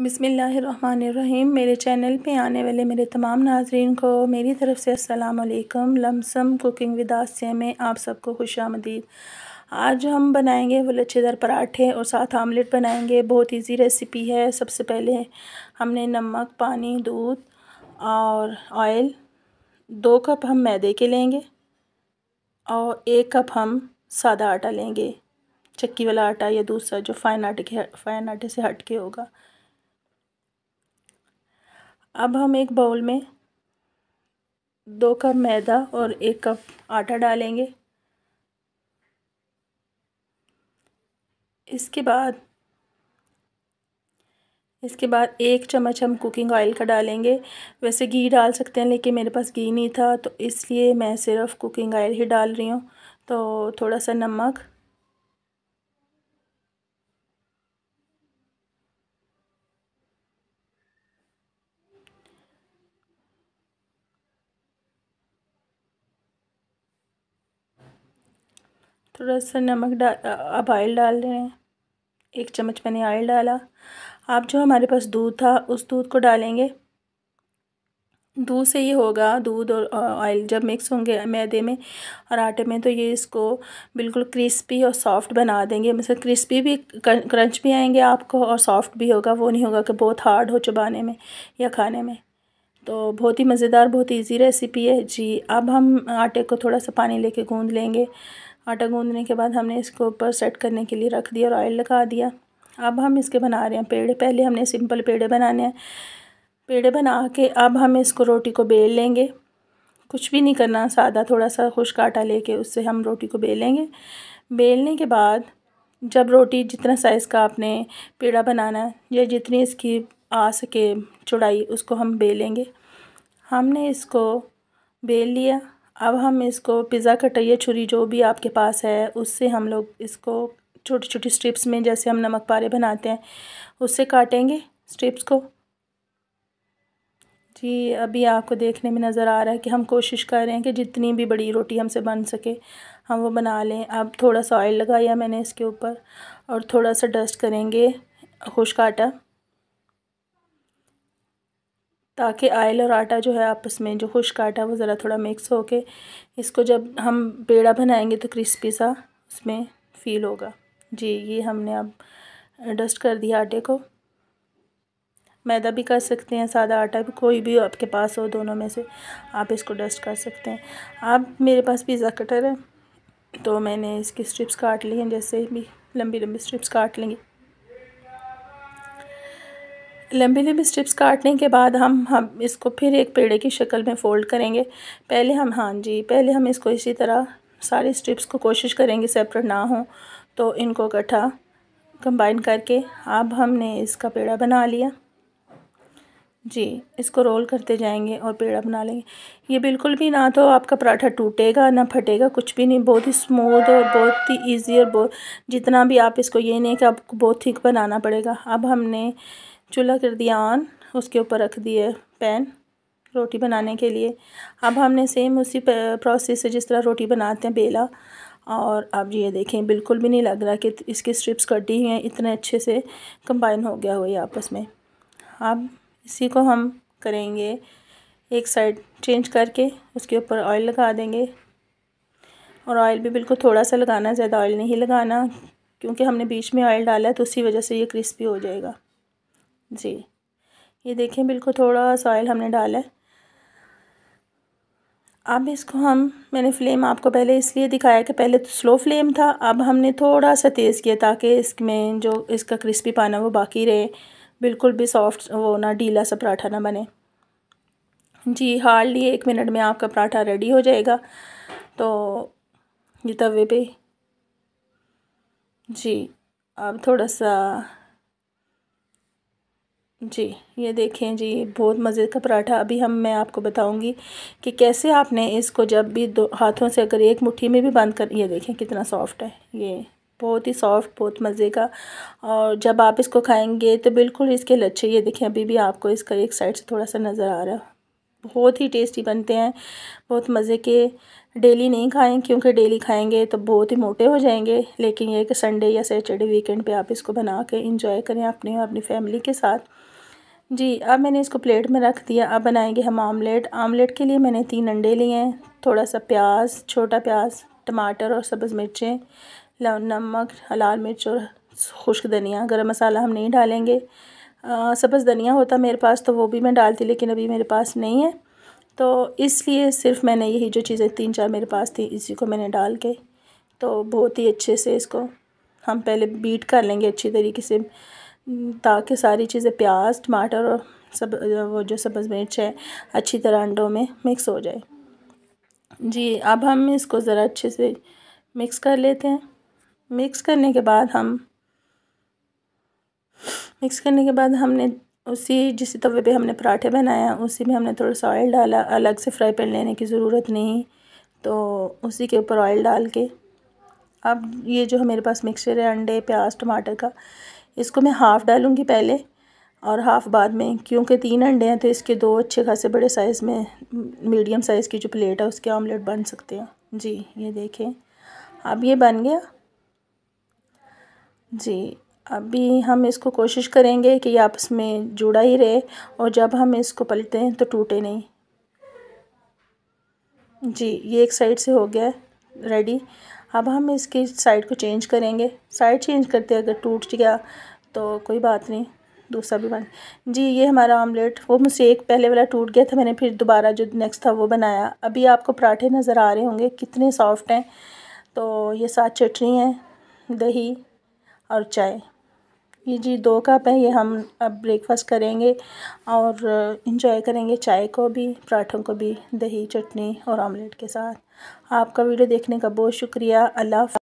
बिसमीम मेरे चैनल पे आने वाले मेरे तमाम नाजरीन को मेरी तरफ़ से असलकम लमसम कुकिंग विदास्य में आप सबको खुश आमदीद आज हम बनाएंगे वो लच्छेदार पराठे और साथ आमलेट बनाएंगे बहुत इजी रेसिपी है सबसे पहले हमने नमक पानी दूध और ऑयल दो कप हम मैदे के लेंगे और एक कप हम सादा आटा लेंगे चक्की वाला आटा या दूसरा जो फ़ाइन आटे के फ़ाइन आटे से हट के होगा अब हम एक बाउल में दो कप मैदा और एक कप आटा डालेंगे इसके बाद इसके बाद एक चम्मच हम कुकिंग ऑयल का डालेंगे वैसे घी डाल सकते हैं लेकिन मेरे पास घी नहीं था तो इसलिए मैं सिर्फ कुकिंग ऑयल ही डाल रही हूँ तो थोड़ा सा नमक थोड़ा सा नमक डाल अब ऑयल डाल रहे हैं एक चम्मच मैंने ऑयल डाला आप जो हमारे पास दूध था उस दूध को डालेंगे दूध से ये होगा दूध और ऑयल जब मिक्स होंगे मैदे में और आटे में तो ये इसको बिल्कुल क्रिस्पी और सॉफ्ट बना देंगे मतलब क्रिस्पी भी क्रंच भी आएंगे आपको और सॉफ्ट भी होगा वो नहीं होगा कि बहुत हार्ड हो चबाने में या खाने में तो बहुत ही मज़ेदार बहुत ईजी रेसिपी है जी अब हम आटे को थोड़ा सा पानी लेके गूंद लेंगे आटा गूंदने के बाद हमने इसके ऊपर सेट करने के लिए रख दिया और ऑयल लगा दिया अब हम इसके बना रहे हैं पेड़े पहले हमने सिंपल पेड़े बनाने हैं पेड़े बना के अब हम इसको रोटी को बेल लेंगे कुछ भी नहीं करना सादा थोड़ा सा खुश्क आटा लेके उससे हम रोटी को बेलेंगे बेलने के बाद जब रोटी जितना साइज़ का आपने पेड़ा बनाना है या जितनी इसकी आ सके चौड़ाई उसको हम बेलेंगे हमने इसको बेल लिया अब हम इसको पिज़्ज़ा या छुरी जो भी आपके पास है उससे हम लोग इसको छोटी छोटी स्ट्रिप्स में जैसे हम नमक पारे बनाते हैं उससे काटेंगे स्ट्रिप्स को जी अभी आपको देखने में नज़र आ रहा है कि हम कोशिश कर रहे हैं कि जितनी भी बड़ी रोटी हमसे बन सके हम वो बना लें अब थोड़ा सा ऑयल लगाया मैंने इसके ऊपर और थोड़ा सा डस्ट करेंगे खुश्क आटा ताकि आयल और आटा जो है आपस में जो खुश्क आटा वो ज़रा थोड़ा मिक्स हो के इसको जब हम पेड़ा बनाएंगे तो क्रिस्पी सा उसमें फील होगा जी ये हमने अब डस्ट कर दिया आटे को मैदा भी कर सकते हैं सादा आटा भी कोई भी आपके पास हो दोनों में से आप इसको डस्ट कर सकते हैं आप मेरे पास पिज़्ज़ा कटर है तो मैंने इसकी स्ट्रिप्स काट ली हैं जैसे भी लंबी लंबी स्ट्रिप्स काट लेंगे लंबी लंबी स्ट्रिप्स काटने के बाद हम हम इसको फिर एक पेड़े की शक्ल में फ़ोल्ड करेंगे पहले हम हाँ जी पहले हम इसको इसी तरह सारे स्ट्रिप्स को कोशिश करेंगे सेपरेट ना हो तो इनको इकट्ठा कंबाइन करके अब हमने इसका पेड़ा बना लिया जी इसको रोल करते जाएंगे और पेड़ा बना लेंगे ये बिल्कुल भी ना तो आपका पराठा टूटेगा ना फटेगा कुछ भी नहीं बहुत ही स्मूथ और बहुत ही ईजी और बहुत जितना भी आप इसको ये नहीं कि आपको बहुत थिक बनाना पड़ेगा अब हमने चूल्हा कर दिया ऑन उसके ऊपर रख दिए पैन रोटी बनाने के लिए अब हमने सेम उसी प्रोसेस से जिस तरह रोटी बनाते हैं बेला और अब ये देखें बिल्कुल भी नहीं लग रहा कि इसके स्ट्रिप्स कटी हैं इतने अच्छे से कंबाइन हो गया हुआ आपस में अब इसी को हम करेंगे एक साइड चेंज करके उसके ऊपर ऑयल लगा देंगे और ऑयल भी बिल्कुल थोड़ा सा लगाना ज़्यादा ऑयल नहीं लगाना क्योंकि हमने बीच में ऑयल डाला है तो उसी वजह से ये क्रिस्पी हो जाएगा जी ये देखें बिल्कुल थोड़ा ऑयल हमने डाला है अब इसको हम मैंने फ्लेम आपको पहले इसलिए दिखाया कि पहले तो स्लो फ्लेम था अब हमने थोड़ा सा तेज़ किया ताकि इसमें जो इसका क्रिस्पी पाना वो बाकी रहे बिल्कुल भी सॉफ्ट वो ना ढीला सा पराठा ना बने जी हार्डली एक मिनट में आपका पराठा रेडी हो जाएगा तो ये तवे पे जी अब थोड़ा सा जी ये देखें जी बहुत मज़े का पराठा अभी हम मैं आपको बताऊंगी कि कैसे आपने इसको जब भी दो हाथों से अगर एक मुट्ठी में भी बंद कर ये देखें कितना सॉफ्ट है ये बहुत ही सॉफ्ट बहुत मज़े का और जब आप इसको खाएंगे तो बिल्कुल इसके लच्छे ये देखें अभी भी आपको इसका एक साइड से थोड़ा सा नज़र आ रहा बहुत ही टेस्टी बनते हैं बहुत मज़े के डेली नहीं खाएँ क्योंकि डेली खाएंगे तो बहुत ही मोटे हो जाएंगे लेकिन ये कि संडे या सैटरडे वीकेंड पे आप इसको बना के इंजॉय करें अपने और अपनी फैमिली के साथ जी अब मैंने इसको प्लेट में रख दिया अब बनाएंगे हम आमलेट आमलेट के लिए मैंने तीन अंडे लिए हैं थोड़ा सा प्याज छोटा प्याज टमाटर और सब्ज़ मिर्चें नमक लाल मिर्च और खुश्क धनिया गरम मसाला हम नहीं डालेंगे सब्ज़ धनिया होता मेरे पास तो वो भी मैं डालती लेकिन अभी मेरे पास नहीं है तो इसलिए सिर्फ मैंने यही जो चीज़ें तीन चार मेरे पास थी इसी को मैंने डाल के तो बहुत ही अच्छे से इसको हम पहले बीट कर लेंगे अच्छी तरीके से ताकि सारी चीज़ें प्याज टमाटर और सब वो जो सब्ज़ मिर्च है अच्छी तरह अंडों में मिक्स हो जाए जी अब हम इसको ज़रा अच्छे से मिक्स कर लेते हैं मिक्स करने के बाद हम मिक्स करने के बाद हमने उसी जिस तवे पे हमने पराठे बनाया उसी में हमने थोड़ा सा ऑयल डाला अलग से फ्राई पैन लेने की ज़रूरत नहीं तो उसी के ऊपर ऑयल डाल के अब ये जो मेरे पास मिक्सचर है अंडे प्याज टमाटर का इसको मैं हाफ़ डालूँगी पहले और हाफ़ बाद में क्योंकि तीन अंडे हैं तो इसके दो अच्छे खासे बड़े साइज़ में मीडियम साइज़ की जो प्लेट है उसके ऑमलेट बन सकते हैं जी ये देखें अब ये बन गया जी अभी हम इसको कोशिश करेंगे कि ये आपस में जुड़ा ही रहे और जब हम इसको पलटें तो टूटे नहीं जी ये एक साइड से हो गया रेडी अब हम इसकी साइड को चेंज करेंगे साइड चेंज करते अगर टूट गया तो कोई बात नहीं दूसरा भी बन जी ये हमारा ऑमलेट वो मुझसे एक पहले वाला टूट गया था मैंने फिर दोबारा जो नेक्स्ट था वो बनाया अभी आपको पराठे नज़र आ रहे होंगे कितने सॉफ्ट हैं तो ये सात चटनी है दही और चाय ये जी दो कप है ये हम अब ब्रेकफास्ट करेंगे और इन्जॉय करेंगे चाय को भी पराठों को भी दही चटनी और ऑमलेट के साथ आपका वीडियो देखने का बहुत शुक्रिया अल्लाह